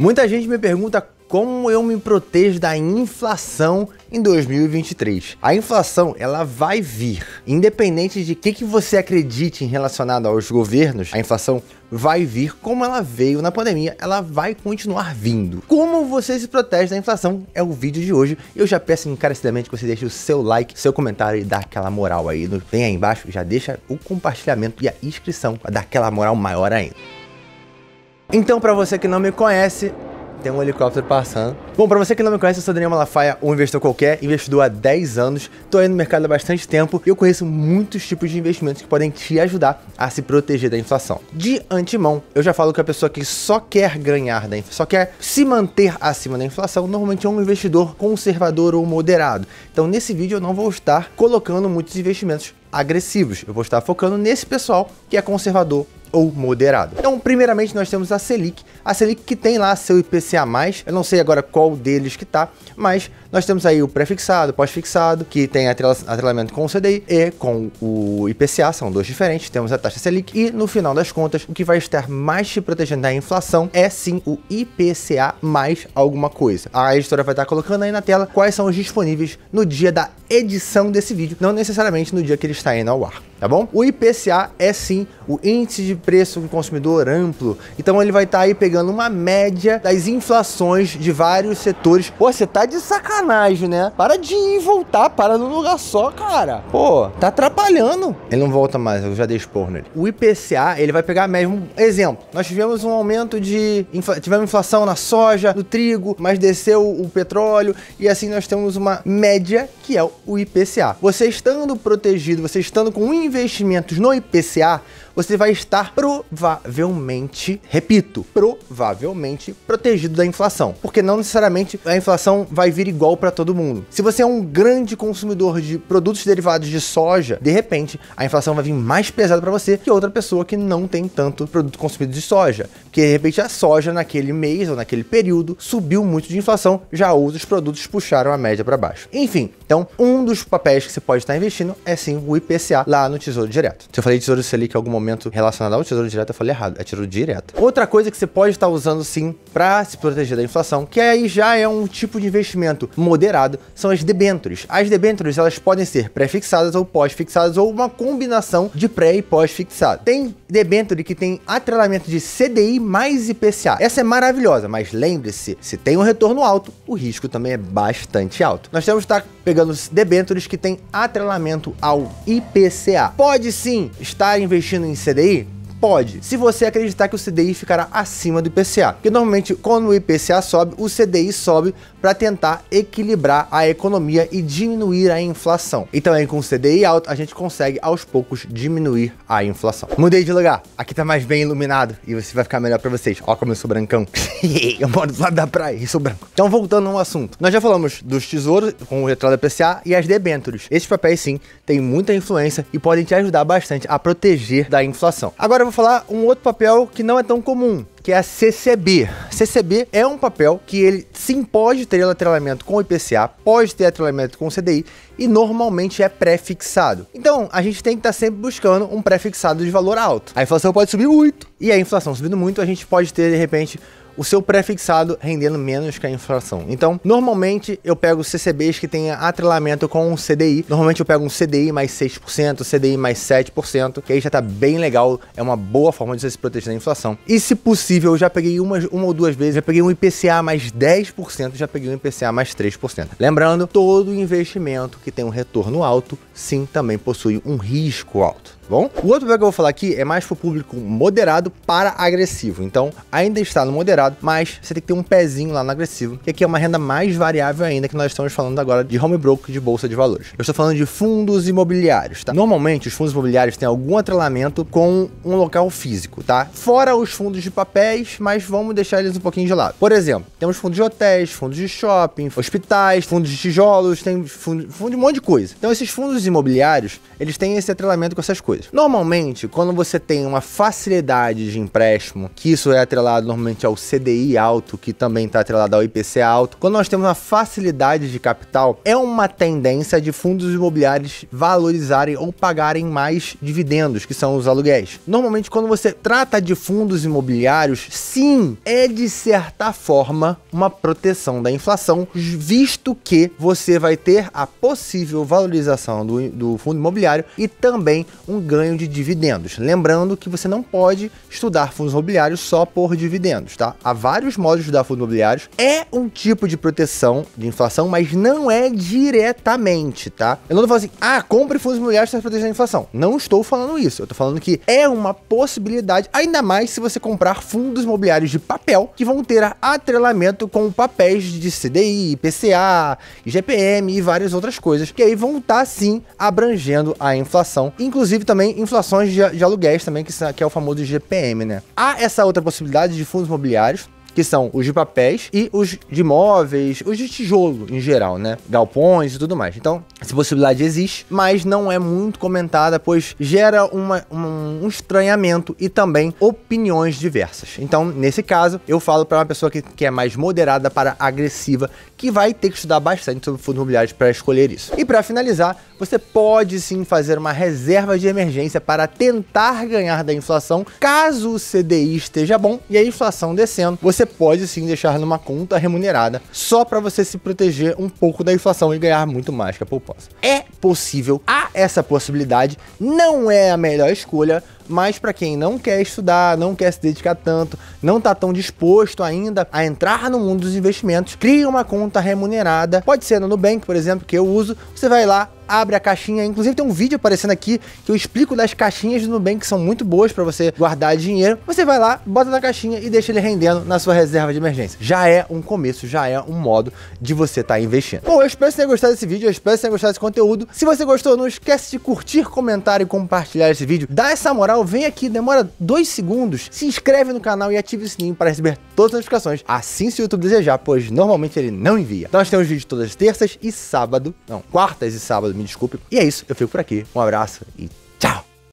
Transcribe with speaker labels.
Speaker 1: Muita gente me pergunta como eu me protejo da inflação em 2023. A inflação, ela vai vir. Independente de que, que você acredite em relacionado aos governos, a inflação vai vir como ela veio na pandemia, ela vai continuar vindo. Como você se protege da inflação é o vídeo de hoje. Eu já peço encarecidamente que você deixe o seu like, seu comentário e dá aquela moral aí. Vem aí embaixo, já deixa o compartilhamento e a inscrição, para dar aquela moral maior ainda. Então, para você que não me conhece, tem um helicóptero passando. Bom, para você que não me conhece, eu sou Daniel Malafaia, um investidor qualquer, investidor há 10 anos, tô aí no mercado há bastante tempo e eu conheço muitos tipos de investimentos que podem te ajudar a se proteger da inflação. De antemão, eu já falo que a pessoa que só quer ganhar da inflação, só quer se manter acima da inflação, normalmente é um investidor conservador ou moderado. Então, nesse vídeo eu não vou estar colocando muitos investimentos agressivos. Eu vou estar focando nesse pessoal que é conservador ou moderado. Então, primeiramente, nós temos a Selic. A Selic que tem lá seu IPCA+, eu não sei agora qual deles que tá, mas nós temos aí o pré-fixado, pós-fixado, que tem atrelamento com o CDI e com o IPCA, são dois diferentes. Temos a taxa Selic e, no final das contas, o que vai estar mais te protegendo da inflação é sim o IPCA mais alguma coisa. A editora vai estar colocando aí na tela quais são os disponíveis no dia da edição desse vídeo, não necessariamente no dia que ele está indo ao ar, tá bom? O IPCA é sim o índice de preço do consumidor amplo, então ele vai estar aí pegando uma média das inflações de vários setores. Pô, você tá de sacanagem sacanagem, né? Para de ir e voltar, para no lugar só, cara. Pô, tá atrapalhando. Ele não volta mais, eu já dei expor nele. O IPCA, ele vai pegar mesmo. Exemplo, nós tivemos um aumento de. Infla... Tivemos inflação na soja, no trigo, mas desceu o petróleo, e assim nós temos uma média que é o IPCA. Você estando protegido, você estando com investimentos no IPCA, você vai estar provavelmente, repito, provavelmente protegido da inflação, porque não necessariamente a inflação vai vir igual para todo mundo. Se você é um grande consumidor de produtos derivados de soja, de repente a inflação vai vir mais pesada para você que outra pessoa que não tem tanto produto consumido de soja, porque de repente a soja naquele mês ou naquele período subiu muito de inflação, já outros produtos puxaram a média para baixo. Enfim, então um dos papéis que você pode estar investindo é sim o IPCA lá no Tesouro Direto. Se eu falei Tesouro Selic em algum momento momento relacionado ao tesouro direto, eu falei errado, é tesouro direto. Outra coisa que você pode estar usando sim para se proteger da inflação, que aí já é um tipo de investimento moderado, são as debêntures. As debêntures, elas podem ser pré-fixadas ou pós-fixadas ou uma combinação de pré e pós-fixado. Tem debênture que tem atrelamento de CDI mais IPCA. Essa é maravilhosa, mas lembre-se, se tem um retorno alto, o risco também é bastante alto. Nós temos que estar pegando debentures que têm atrelamento ao IPCA. Pode sim estar investindo em CDI? Pode, se você acreditar que o CDI ficará acima do IPCA. Porque normalmente quando o IPCA sobe, o CDI sobe para tentar equilibrar a economia e diminuir a inflação. E então, também com o CDI alto, a gente consegue aos poucos diminuir a inflação. Mudei de lugar, aqui tá mais bem iluminado e você vai ficar melhor para vocês. Ó como eu sou brancão. eu moro do lado da praia e sou branco. Então voltando ao assunto. Nós já falamos dos tesouros com o retrato da IPCA e as debêntures. Esses papéis sim têm muita influência e podem te ajudar bastante a proteger da inflação. Agora eu vou vou falar um outro papel que não é tão comum, que é a CCB. CCB é um papel que ele sim pode ter atrelamento com o IPCA, pode ter atrelamento com o CDI e normalmente é prefixado. Então, a gente tem que estar tá sempre buscando um prefixado de valor alto. A inflação pode subir muito e a inflação subindo muito, a gente pode ter de repente o seu prefixado rendendo menos que a inflação. Então, normalmente eu pego CCBs que tenha atrelamento com o CDI. Normalmente eu pego um CDI mais 6%, CDI mais 7%, que aí já tá bem legal, é uma boa forma de você se proteger da inflação. E se possível, eu já peguei uma, uma ou duas vezes, já peguei um IPCA mais 10%, já peguei um IPCA mais 3%. Lembrando, todo investimento que tem um retorno alto, sim, também possui um risco alto. Tá bom, o outro que eu vou falar aqui é mais para o público moderado para agressivo. Então, ainda está no moderado esperado, mas você tem que ter um pezinho lá no agressivo, que aqui é uma renda mais variável ainda que nós estamos falando agora de home broker de bolsa de valores. Eu estou falando de fundos imobiliários, tá? Normalmente os fundos imobiliários têm algum atrelamento com um local físico, tá? Fora os fundos de papéis, mas vamos deixar eles um pouquinho de lado. Por exemplo, temos fundos de hotéis, fundos de shopping, hospitais, fundos de tijolos, tem fundo, fundo de um monte de coisa. Então esses fundos imobiliários, eles têm esse atrelamento com essas coisas. Normalmente, quando você tem uma facilidade de empréstimo, que isso é atrelado normalmente ao CDI alto, que também está atrelado ao IPC alto, quando nós temos uma facilidade de capital, é uma tendência de fundos imobiliários valorizarem ou pagarem mais dividendos, que são os aluguéis. Normalmente, quando você trata de fundos imobiliários, sim, é de certa forma uma proteção da inflação, visto que você vai ter a possível valorização do, do fundo imobiliário e também um ganho de dividendos. Lembrando que você não pode estudar fundos imobiliários só por dividendos, tá? a vários modos da fundos imobiliários. É um tipo de proteção de inflação, mas não é diretamente, tá? Eu não tô falando assim, ah, compre fundos imobiliários para proteger a inflação. Não estou falando isso. Eu tô falando que é uma possibilidade, ainda mais se você comprar fundos imobiliários de papel que vão ter atrelamento com papéis de CDI, PCA, IGPM e várias outras coisas, que aí vão estar tá, sim abrangendo a inflação, inclusive também inflações de, de aluguéis também, que, que é o famoso IGPM, né? Há essa outra possibilidade de fundos imobiliários que são os de papéis e os de móveis, os de tijolo em geral, né? Galpões e tudo mais. Então, essa possibilidade existe, mas não é muito comentada, pois gera uma, um, um estranhamento e também opiniões diversas. Então, nesse caso, eu falo para uma pessoa que, que é mais moderada para agressiva, que vai ter que estudar bastante sobre fundos imobiliários para escolher isso. E para finalizar, você pode sim fazer uma reserva de emergência para tentar ganhar da inflação caso o CDI esteja bom e a inflação descendo. Você você pode sim deixar numa conta remunerada só para você se proteger um pouco da inflação e ganhar muito mais que a poupança. É possível, há essa possibilidade, não é a melhor escolha, mas para quem não quer estudar, não quer se dedicar tanto, não tá tão disposto ainda a entrar no mundo dos investimentos, cria uma conta remunerada. Pode ser no Nubank, por exemplo, que eu uso. Você vai lá, abre a caixinha. Inclusive tem um vídeo aparecendo aqui que eu explico das caixinhas do Nubank que são muito boas para você guardar dinheiro. Você vai lá, bota na caixinha e deixa ele rendendo na sua reserva de emergência. Já é um começo, já é um modo de você estar tá investindo. Bom, eu espero que você tenha gostado desse vídeo, eu espero que você tenha gostado desse conteúdo. Se você gostou, não esquece de curtir, comentar e compartilhar esse vídeo. Dá essa moral moral, vem aqui, demora dois segundos, se inscreve no canal e ative o sininho para receber todas as notificações, assim se o YouTube desejar, pois normalmente ele não envia. Nós temos vídeos todas as terças e sábado, não, quartas e sábado, me desculpe. E é isso, eu fico por aqui, um abraço e